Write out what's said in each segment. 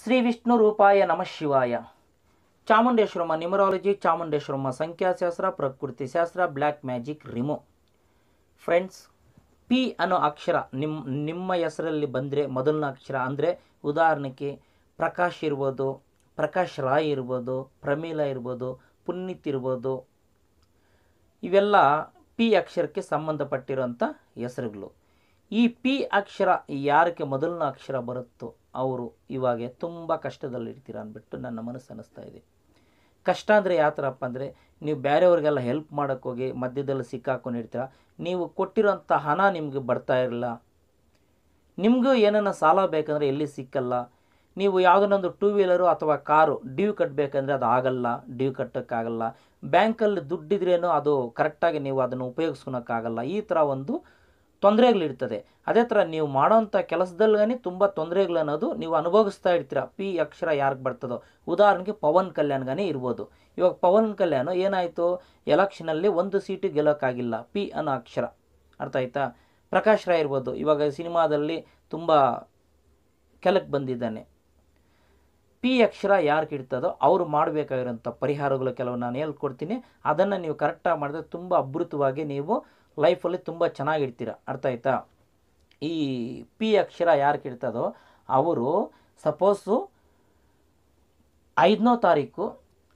ಶ್ರೀ ವಿಷ್ಣು ರೂಪಾಯ ನಮಃ ಶಿವಾಯ ಚಾಮುಂಡೇಶ್ವರಮ್ಮ ನ್ಯೂಮರಾಲಜಿ ಚಾಮುಂಡೇಶ್ವರಮ್ಮ ಸಂಖ್ಯಾಶಾಸ್ತ್ರ ಪ್ರಕೃತಿ ಶಾಸ್ತ್ರ ಬ್ಲ್ಯಾಕ್ ಮ್ಯಾಜಿಕ್ ರಿಮೋ ಫ್ರೆಂಡ್ಸ್ ಪಿ ಅನ್ನೋ ಅಕ್ಷರ ನಿಮ್ಮ ನಿಮ್ಮ ಹೆಸರಲ್ಲಿ ಬಂದರೆ ಮೊದಲನೇ ಅಕ್ಷರ ಅಂದರೆ ಉದಾಹರಣೆಗೆ ಪ್ರಕಾಶ್ ಇರ್ಬೋದು ಪ್ರಕಾಶ್ ರಾಯ್ ಇರ್ಬೋದು ಪ್ರಮೀಲ ಇರ್ಬೋದು ಪುನೀತ್ ಇರ್ಬೋದು ಇವೆಲ್ಲ ಪಿ ಅಕ್ಷರಕ್ಕೆ ಸಂಬಂಧಪಟ್ಟಿರೋಂಥ ಹೆಸರುಗಳು ಈ ಪಿ ಅಕ್ಷರ ಯಾರಕ್ಕೆ ಮೊದಲನೇ ಅಕ್ಷರ ಬರುತ್ತೋ ಅವರು ಇವಾಗೆ ತುಂಬ ಕಷ್ಟದಲ್ಲಿರ್ತೀರ ಅಂದ್ಬಿಟ್ಟು ನನ್ನ ಮನಸ್ಸು ಅನ್ನಿಸ್ತಾ ಇದೆ ಕಷ್ಟ ಅಂದರೆ ಯಾವ ಥರಪ್ಪ ಅಂದರೆ ನೀವು ಬೇರೆಯವ್ರಿಗೆಲ್ಲ ಹೆಲ್ಪ್ ಮಾಡೋಕ್ಕೋಗಿ ಮಧ್ಯದಲ್ಲಿ ಸಿಕ್ಕಾಕೊಂಡಿರ್ತೀರ ನೀವು ಕೊಟ್ಟಿರೋಂಥ ಹಣ ನಿಮಗೆ ಬರ್ತಾ ಇರಲ್ಲ ನಿಮಗೂ ಏನನ್ನ ಸಾಲ ಬೇಕಂದರೆ ಎಲ್ಲಿ ಸಿಕ್ಕಲ್ಲ ನೀವು ಯಾವುದನ್ನೊಂದು ಟೂ ವೀಲರು ಅಥವಾ ಕಾರು ಡ್ಯೂ ಕಟ್ಟಬೇಕಂದ್ರೆ ಅದು ಆಗಲ್ಲ ಡ್ಯೂ ಕಟ್ಟೋಕ್ಕಾಗಲ್ಲ ಬ್ಯಾಂಕಲ್ಲಿ ದುಡ್ಡಿದ್ರೇನು ಅದು ಕರೆಕ್ಟಾಗಿ ನೀವು ಅದನ್ನು ಉಪಯೋಗಿಸ್ಕೊಳಕ್ಕಾಗಲ್ಲ ಈ ಥರ ಒಂದು ತೊಂದರೆಗಳಿರ್ತದೆ ಅದೇ ಥರ ನೀವು ಮಾಡೋವಂಥ ಕೆಲಸದಲ್ಲೇ ತುಂಬ ತೊಂದರೆಗಳನ್ನೋದು ನೀವು ಅನುಭವಿಸ್ತಾ ಇರ್ತೀರ ಪಿ ಅಕ್ಷರ ಯಾರಿಗೆ ಬರ್ತದೋ ಉದಾಹರಣೆಗೆ ಪವನ್ ಕಲ್ಯಾಣ್ಗಾನೇ ಇರ್ಬೋದು ಇವಾಗ ಪವನ್ ಕಲ್ಯಾಣ್ ಏನಾಯಿತು ಎಲೆಕ್ಷನಲ್ಲಿ ಒಂದು ಸೀಟು ಗೆಲ್ಲೋಕ್ಕಾಗಿಲ್ಲ ಪಿ ಅನ್ನೋ ಅಕ್ಷರ ಅರ್ಥ ಆಯ್ತಾ ಪ್ರಕಾಶ್ ರಾಯ್ ಇರ್ಬೋದು ಇವಾಗ ಸಿನಿಮಾದಲ್ಲಿ ತುಂಬ ಕೆಲಕ್ಕೆ ಬಂದಿದ್ದಾನೆ ಪಿ ಅಕ್ಷರ ಯಾರಿಗೆ ಇಡ್ತದೋ ಅವರು ಮಾಡಬೇಕಾಗಿರೋಂಥ ಪರಿಹಾರಗಳು ಕೆಲವು ನಾನು ಹೇಳ್ಕೊಡ್ತೀನಿ ಅದನ್ನು ನೀವು ಕರೆಕ್ಟಾಗಿ ಮಾಡಿದ್ರೆ ತುಂಬ ಅಭೃತವಾಗಿ ನೀವು ಲೈಫಲ್ಲಿ ತುಂಬ ಚೆನ್ನಾಗಿರ್ತೀರ ಅರ್ಥ ಆಯ್ತಾ ಈ ಪಿ ಅಕ್ಷರ ಯಾರು ಕೇಳ್ತದೋ ಅವರು ಸಪೋಸು ಐದನೋ ತಾರೀಕು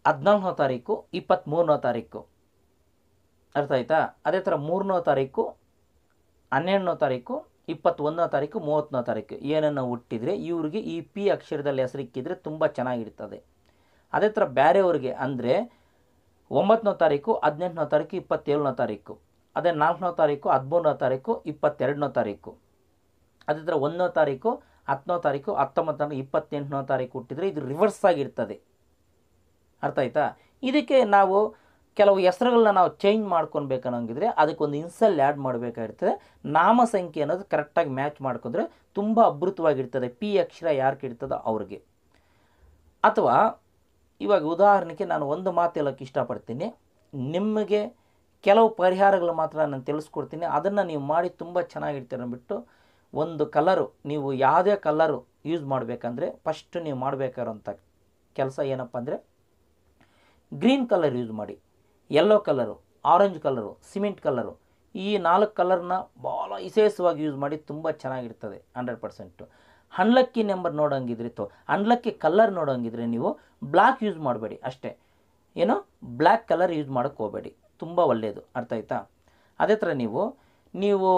ಹದಿನಾಲ್ಕನೋ ತಾರೀಕು ಇಪ್ಪತ್ತ್ಮೂರನೋ ತಾರೀಕು ಅರ್ಥ ಆಯ್ತಾ ಅದೇ ಥರ ಮೂರನೋ ತಾರೀಕು ಹನ್ನೆರಡನೋ ತಾರೀಕು ಇಪ್ಪತ್ತೊಂದನೋ ತಾರೀಕು ಮೂವತ್ತನೋ ತಾರೀಕು ಏನನ್ನು ಹುಟ್ಟಿದರೆ ಇವ್ರಿಗೆ ಈ ಪಿ ಅಕ್ಷರದಲ್ಲಿ ಹೆಸರಿಕ್ಕಿದ್ರೆ ತುಂಬ ಚೆನ್ನಾಗಿರ್ತದೆ ಅದೇ ಥರ ಬೇರೆಯವ್ರಿಗೆ ಅಂದರೆ ಒಂಬತ್ತನೋ ತಾರೀಕು ಹದಿನೆಂಟನೋ ತಾರೀಕು ಇಪ್ಪತ್ತೇಳನೋ ತಾರೀಕು ಅದೇ ನಾಲ್ಕನೋ ತಾರೀಕು ಹದಿಮೂರನೇ ತಾರೀಕು ಇಪ್ಪತ್ತೆರಡನೋ ತಾರೀಕು ಅದೇ ಥರ ಒಂದನೋ ತಾರೀಕು ಹತ್ತನೋ ತಾರೀಕು ಹತ್ತೊಂಬತ್ತನೇ ಇಪ್ಪತ್ತೆಂಟನೋ ತಾರೀಕು ಹುಟ್ಟಿದರೆ ಇದು ರಿವರ್ಸ್ ಆಗಿರ್ತದೆ ಅರ್ಥ ಆಯ್ತಾ ಇದಕ್ಕೆ ನಾವು ಕೆಲವು ಹೆಸರುಗಳನ್ನ ನಾವು ಚೇಂಜ್ ಮಾಡ್ಕೊಬೇಕನ್ನೋಂಗಿದ್ರೆ ಅದಕ್ಕೊಂದು ಇನ್ಸಲ್ ಆ್ಯಡ್ ಮಾಡಬೇಕಾಗಿರ್ತದೆ ನಾಮ ಸಂಖ್ಯೆ ಅನ್ನೋದು ಕರೆಕ್ಟಾಗಿ ಮ್ಯಾಚ್ ಮಾಡ್ಕೊಂಡ್ರೆ ತುಂಬ ಅಭೃತವಾಗಿರ್ತದೆ ಪಿ ಅಕ್ಷರ ಯಾರಿಗೆ ಕಿಡ್ತದೋ ಅವ್ರಿಗೆ ಅಥವಾ ಇವಾಗ ಉದಾಹರಣೆಗೆ ನಾನು ಒಂದು ಮಾತು ಹೇಳೋಕ್ಕೆ ಇಷ್ಟಪಡ್ತೀನಿ ನಿಮಗೆ ಕೆಲವು ಪರಿಹಾರಗಳು ಮಾತ್ರ ನಾನು ತಿಳಿಸ್ಕೊಡ್ತೀನಿ ಅದನ್ನು ನೀವು ಮಾಡಿ ತುಂಬ ಚೆನ್ನಾಗಿರ್ತೀರ ಅಂದ್ಬಿಟ್ಟು ಒಂದು ಕಲರು ನೀವು ಯಾವುದೇ ಕಲರು ಯೂಸ್ ಮಾಡಬೇಕಂದ್ರೆ ಫಸ್ಟ್ ನೀವು ಮಾಡಬೇಕಾದಂಥ ಕೆಲಸ ಏನಪ್ಪ ಅಂದರೆ ಗ್ರೀನ್ ಕಲರ್ ಯೂಸ್ ಮಾಡಿ yellow colour orange colour cement colour ಈ ನಾಲ್ಕು ಕಲರ್ನ ಭಾಳ ವಿಶೇಷವಾಗಿ ಯೂಸ್ ಮಾಡಿ ತುಂಬ ಚೆನ್ನಾಗಿರ್ತದೆ ಹಂಡ್ರೆಡ್ ಪರ್ಸೆಂಟು ಹಣ್ಲಕ್ಕಿ ನಂಬರ್ ನೋಡೋಂಗಿದ್ರೆ ತೋ ಹಣ್ಲಕ್ಕಿ ಕಲರ್ ನೋಡೋಂಗಿದ್ರೆ ನೀವು ಬ್ಲ್ಯಾಕ್ ಯೂಸ್ ಮಾಡಬೇಡಿ ಅಷ್ಟೇ ಏನೋ ಬ್ಲ್ಯಾಕ್ ಕಲರ್ ಯೂಸ್ ಮಾಡೋಕ್ಕೆ ಹೋಗಬೇಡಿ ತುಂಬ ಒಳ್ಳೆಯದು ಅರ್ಥ ಆಯ್ತಾ ಅದೇ ಥರ ನೀವು ನೀವು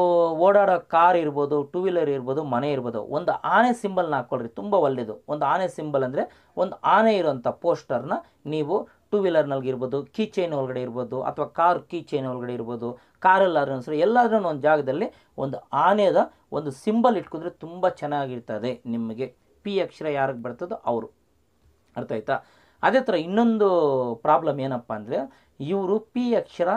ಓಡಾಡೋ ಕಾರ್ ಇರ್ಬೋದು ಟೂ ವೀಲರ್ ಇರ್ಬೋದು ಮನೆ ಇರ್ಬೋದು ಒಂದು ಆನೆ ಸಿಂಬಲ್ನ ಹಾಕ್ಕೊಳ್ರಿ ತುಂಬ ಒಳ್ಳೆಯದು ಒಂದು ಆನೆ ಸಿಂಬಲ್ ಅಂದರೆ ಒಂದು ಆನೆ ಇರೋಂಥ ಪೋಸ್ಟರ್ನ ನೀವು ಟೂ ವೀಲರ್ನಲ್ಲಿ ಇರ್ಬೋದು ಕೀ ಚೈನ್ ಒಳಗಡೆ ಇರ್ಬೋದು ಅಥವಾ ಕಾರ್ ಕೀ ಚೈನ್ ಒಳಗಡೆ ಇರ್ಬೋದು ಕಾರಲ್ಲಾದ್ರೂ ಸರಿ ಎಲ್ಲಾದ್ರೂ ಒಂದು ಜಾಗದಲ್ಲಿ ಒಂದು ಆನೆದ ಒಂದು ಸಿಂಬಲ್ ಇಟ್ಕೊಂಡ್ರೆ ತುಂಬ ಚೆನ್ನಾಗಿರ್ತದೆ ನಿಮಗೆ ಪಿ ಅಕ್ಷರ ಯಾರಿಗೆ ಬರ್ತದೋ ಅವರು ಅರ್ಥ ಆಯ್ತಾ ಅದೇ ಥರ ಇನ್ನೊಂದು ಪ್ರಾಬ್ಲಮ್ ಏನಪ್ಪ ಅಂದರೆ ಇವರು ಪಿ ಅಕ್ಷರ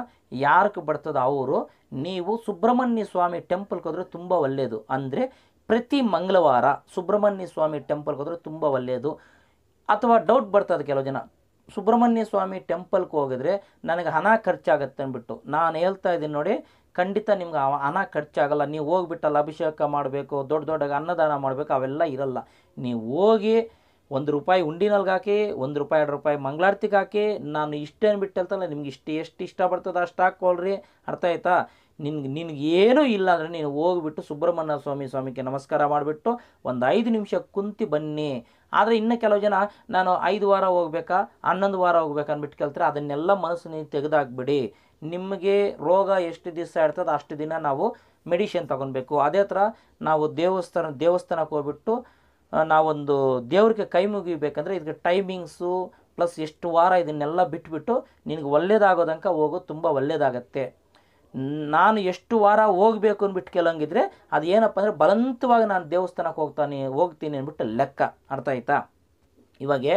ಯಾರಕ್ಕೆ ಬರ್ತದ ಅವರು ನೀವು ಸುಬ್ರಹ್ಮಣ್ಯ ಸ್ವಾಮಿ ಟೆಂಪಲ್ಗೆ ಹೋದರೆ ತುಂಬ ಒಳ್ಳೆಯದು ಅಂದರೆ ಪ್ರತಿ ಮಂಗಳವಾರ ಸುಬ್ರಹ್ಮಣ್ಯ ಸ್ವಾಮಿ ಟೆಂಪಲ್ಗೆ ಹೋದ್ರೆ ತುಂಬ ಒಳ್ಳೆಯದು ಅಥವಾ ಡೌಟ್ ಬರ್ತದೆ ಕೆಲವು ಜನ ಸುಬ್ರಹ್ಮಣ್ಯ ಸ್ವಾಮಿ ಟೆಂಪಲ್ಗೆ ಹೋಗಿದ್ರೆ ನನಗೆ ಹಣ ಖರ್ಚಾಗತ್ತೆ ಅಂದ್ಬಿಟ್ಟು ನಾನು ಹೇಳ್ತಾ ಇದ್ದೀನಿ ನೋಡಿ ಖಂಡಿತ ನಿಮ್ಗೆ ಹಣ ಖರ್ಚಾಗಲ್ಲ ನೀವು ಹೋಗ್ಬಿಟ್ಟಲ್ಲ ಅಭಿಷೇಕ ಮಾಡಬೇಕು ದೊಡ್ಡ ದೊಡ್ಡ ಅನ್ನದಾನ ಮಾಡಬೇಕು ಅವೆಲ್ಲ ಇರಲ್ಲ ನೀವು ಹೋಗಿ ಒಂದು ರೂಪಾಯಿ ಉಂಡಿನಲ್ಲಿ ಹಾಕಿ ಒಂದು ರೂಪಾಯಿ ಎರಡು ರೂಪಾಯಿ ಮಂಗಳಾರ್ತಿಗೆ ಹಾಕಿ ನಾನು ಇಷ್ಟೇನು ಬಿಟ್ಟಲ್ತಲ್ಲ ನಿಮ್ಗೆ ಇಷ್ಟು ಎಷ್ಟು ಇಷ್ಟ ಬರ್ತದೆ ಅಷ್ಟು ಹಾಕ್ಕೊಳ್ರಿ ಅರ್ಥ ಆಯ್ತಾ ನಿನ್ಗೆ ನಿನ್ಗೆ ಏನೂ ಇಲ್ಲ ಅಂದರೆ ನೀನು ಹೋಗ್ಬಿಟ್ಟು ಸುಬ್ರಹ್ಮಣ್ಯ ಸ್ವಾಮಿ ಸ್ವಾಮಿಗೆ ನಮಸ್ಕಾರ ಮಾಡಿಬಿಟ್ಟು ಒಂದು ಐದು ನಿಮಿಷ ಕುಂತಿ ಬನ್ನಿ ಆದರೆ ಇನ್ನು ಕೆಲವು ಜನ ನಾನು ಐದು ವಾರ ಹೋಗ್ಬೇಕಾ ಹನ್ನೊಂದು ವಾರ ಹೋಗ್ಬೇಕು ಅಂದ್ಬಿಟ್ಟು ಕೇಳ್ತಾರೆ ಅದನ್ನೆಲ್ಲ ಮನಸ್ಸು ತೆಗೆದಾಕ್ಬಿಡಿ ನಿಮಗೆ ರೋಗ ಎಷ್ಟು ದಿವಸ ಇರ್ತದೆ ಅಷ್ಟು ದಿನ ನಾವು ಮೆಡಿಷನ್ ತಗೊಳ್ಬೇಕು ಅದೇ ಥರ ನಾವು ದೇವಸ್ಥಾನ ದೇವಸ್ಥಾನಕ್ಕೆ ಹೋಗ್ಬಿಟ್ಟು ನಾವೊಂದು ದೇವ್ರಿಗೆ ಕೈ ಮುಗಿಬೇಕಂದ್ರೆ ಇದಕ್ಕೆ ಟೈಮಿಂಗ್ಸು ಪ್ಲಸ್ ಎಷ್ಟು ವಾರ ಇದನ್ನೆಲ್ಲ ಬಿಟ್ಬಿಟ್ಟು ನಿನಗೆ ಒಳ್ಳೇದಾಗೋದಂಕ ಹೋಗೋದು ತುಂಬ ಒಳ್ಳೇದಾಗತ್ತೆ ನಾನು ಎಷ್ಟು ವಾರ ಹೋಗಬೇಕು ಅಂದ್ಬಿಟ್ಟು ಕೇಳೋಂಗಿದ್ರೆ ಅದು ಏನಪ್ಪ ಅಂದರೆ ಬಲಂತವಾಗಿ ನಾನು ದೇವಸ್ಥಾನಕ್ಕೆ ಹೋಗ್ತಾನೆ ಹೋಗ್ತೀನಿ ಅಂದ್ಬಿಟ್ಟು ಲೆಕ್ಕ ಅರ್ಥ ಆಯ್ತಾ ಇವಾಗೆ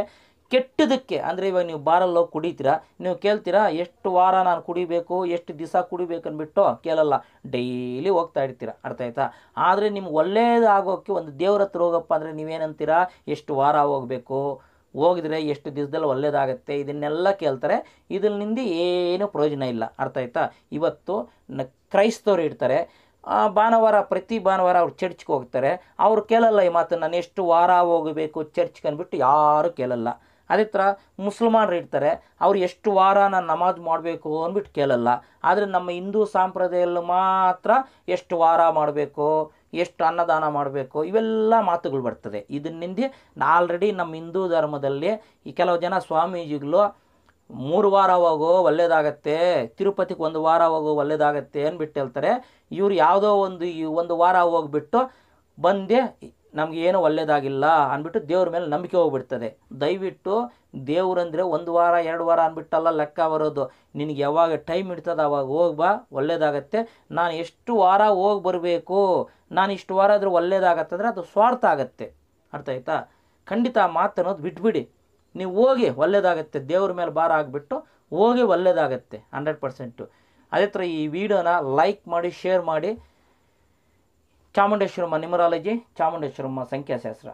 ಕೆಟ್ಟದಕ್ಕೆ ಅಂದರೆ ಇವಾಗ ನೀವು ಬಾರಲ್ಲಿ ಹೋಗಿ ಕುಡಿತೀರಾ ನೀವು ಕೇಳ್ತೀರಾ ಎಷ್ಟು ವಾರ ನಾನು ಕುಡಿಬೇಕು ಎಷ್ಟು ದಿವಸ ಕುಡಿಬೇಕು ಅಂದ್ಬಿಟ್ಟು ಕೇಳಲ್ಲ ಡೈಲಿ ಹೋಗ್ತಾ ಇರ್ತೀರ ಅರ್ಥ ಆಯ್ತಾ ಆದರೆ ನಿಮ್ಗೆ ಒಳ್ಳೇದಾಗೋಕ್ಕೆ ಒಂದು ದೇವ್ರ ಹತ್ರ ಹೋಗಪ್ಪ ಅಂದರೆ ನೀವೇನಂತೀರಾ ಎಷ್ಟು ವಾರ ಹೋಗಬೇಕು ಹೋಗಿದ್ರೆ ಎಷ್ಟು ದಿವಸದಲ್ಲಿ ಒಳ್ಳೇದಾಗುತ್ತೆ ಇದನ್ನೆಲ್ಲ ಕೇಳ್ತಾರೆ ಇದರಿಂದ ಏನೂ ಪ್ರಯೋಜನ ಇಲ್ಲ ಅರ್ಥ ಆಯ್ತಾ ಇವತ್ತು ಕ್ರೈಸ್ತವ್ರು ಇರ್ತಾರೆ ಭಾನುವಾರ ಪ್ರತಿ ಭಾನುವಾರ ಅವ್ರು ಚರ್ಚ್ಗೆ ಹೋಗ್ತಾರೆ ಅವ್ರು ಕೇಳಲ್ಲ ಈ ಮಾತು ನಾನು ಎಷ್ಟು ವಾರ ಹೋಗಬೇಕು ಚರ್ಚ್ಗೆ ಅಂದ್ಬಿಟ್ಟು ಯಾರೂ ಕೇಳಲ್ಲ ಅದೇ ಥರ ಮುಸಲ್ಮಾನರು ಇರ್ತಾರೆ ಅವ್ರು ಎಷ್ಟು ವಾರ ನಾನು ನಮಾಜ್ ಮಾಡಬೇಕು ಅಂದ್ಬಿಟ್ಟು ಕೇಳಲ್ಲ ಆದರೆ ನಮ್ಮ ಹಿಂದೂ ಸಂಪ್ರದಾಯದಲ್ಲಿ ಮಾತ್ರ ಎಷ್ಟು ವಾರ ಮಾಡಬೇಕು ಎಷ್ಟು ಅನ್ನದಾನ ಮಾಡಬೇಕು ಇವೆಲ್ಲ ಮಾತುಗಳು ಬರ್ತದೆ ಇದನ್ನಿಂದ ಆಲ್ರೆಡಿ ನಮ್ಮ ಹಿಂದೂ ಧರ್ಮದಲ್ಲಿ ಈ ಕೆಲವು ಜನ ಸ್ವಾಮೀಜಿಗಳು ಮೂರು ವಾರ ಹೋಗೋ ಒಳ್ಳೇದಾಗತ್ತೆ ತಿರುಪತಿಗೆ ಒಂದು ವಾರ ಹೋಗೋ ಒಳ್ಳೇದಾಗತ್ತೆ ಅಂದ್ಬಿಟ್ಟು ಹೇಳ್ತಾರೆ ಇವ್ರು ಯಾವುದೋ ಒಂದು ಈ ಒಂದು ವಾರ ಹೋಗ್ಬಿಟ್ಟು ಬಂದೆ ನಮಗೆ ಏನೂ ಒಳ್ಳೇದಾಗಿಲ್ಲ ಅಂದ್ಬಿಟ್ಟು ದೇವ್ರ ಮೇಲೆ ನಂಬಿಕೆ ಹೋಗ್ಬಿಡ್ತದೆ ದಯವಿಟ್ಟು ದೇವ್ರಂದರೆ ಒಂದು ವಾರ ಎರಡು ವಾರ ಅಂದ್ಬಿಟ್ಟಲ್ಲ ಲೆಕ್ಕ ಬರೋದು ನಿನಗೆ ಯಾವಾಗ ಟೈಮ್ ಇಡ್ತದೆ ಅವಾಗ ಹೋಗ್ಬಾ ಬಾ ಒಳ್ಳೇದಾಗತ್ತೆ ನಾನು ಎಷ್ಟು ವಾರ ಹೋಗಿ ಬರಬೇಕು ನಾನು ಇಷ್ಟು ವಾರ ಆದರೂ ಒಳ್ಳೇದಾಗತ್ತಂದ್ರೆ ಅದು ಸ್ವಾರ್ಥ ಆಗತ್ತೆ ಅರ್ಥ ಆಯ್ತಾ ಖಂಡಿತ ಮಾತು ಅನ್ನೋದು ಬಿಟ್ಬಿಡಿ ನೀವು ಹೋಗಿ ಒಳ್ಳೇದಾಗತ್ತೆ ದೇವ್ರ ಮೇಲೆ ಭಾರ ಆಗಿಬಿಟ್ಟು ಹೋಗಿ ಒಳ್ಳೇದಾಗತ್ತೆ ಹಂಡ್ರೆಡ್ ಪರ್ಸೆಂಟು ಅದೇ ಥರ ಈ ವಿಡಿಯೋನ ಲೈಕ್ ಮಾಡಿ ಶೇರ್ ಮಾಡಿ ಚಾಮುಂಡೇಶ್ವರಮ್ಮ ನ್ಯೂಮರಾಲಜಿ ಚಾಮುಂಡೇಶ್ವರಮ್ಮ ಸಂಖ್ಯಾಶಾಸ್ತ್ರ